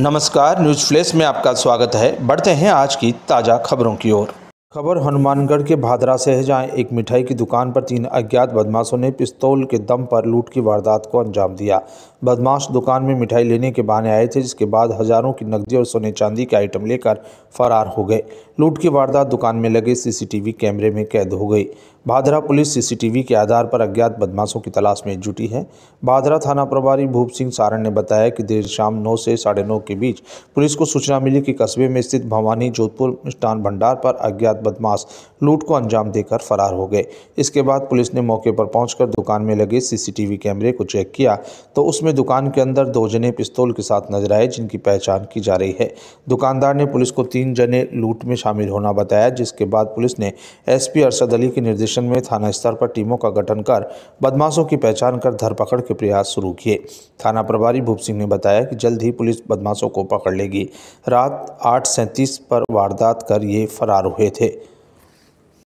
नमस्कार news flash में आपका स्वागत है बढ़ते हैं आज की ताज़ा खबरों की ओर खबर हनुमानगढ़ के भादरा से है जहां एक मिठाई की दुकान पर तीन अज्ञात बदमाशों ने पिस्तौल के दम पर लूट की वारदात को अंजाम दिया बदमाश दुकान में मिठाई लेने के बहाने आए थे जिसके बाद हज़ारों की नकदी और सोने चांदी के आइटम लेकर फरार हो गए लूट की वारदात दुकान में लगे सीसीटीवी कैमरे में कैद हो गई भादरा पुलिस सीसीटीवी के आधार पर अज्ञात बदमाशों की तलाश में जुटी है भादरा थाना प्रभारी भूप सिंह सारण ने बताया कि देर शाम नौ से साढ़े नौ के बीच पुलिस को सूचना मिली कि कस्बे में स्थित भवानी जोधपुर मिष्ठान भंडार पर अज्ञात बदमाश लूट को अंजाम देकर फरार हो गए इसके बाद पुलिस ने मौके पर पहुंचकर दुकान में लगे सीसीटीवी कैमरे को चेक किया तो उसमें दुकान के अंदर दो जने पिस्तौल के साथ नजर आए जिनकी पहचान की जा रही है दुकानदार ने पुलिस को तीन जने लूट में शामिल होना बताया जिसके बाद पुलिस ने एसपी अरशद अली के निर्देशन में थाना स्तर पर टीमों का गठन कर बदमाशों की पहचान कर धरपकड़ के प्रयास शुरू किए थाना प्रभारी भूप सिंह ने बताया कि जल्द ही पुलिस बदमाशों को पकड़ लेगी रात आठ सैंतीस पर वारदात कर ये फरार हुए थे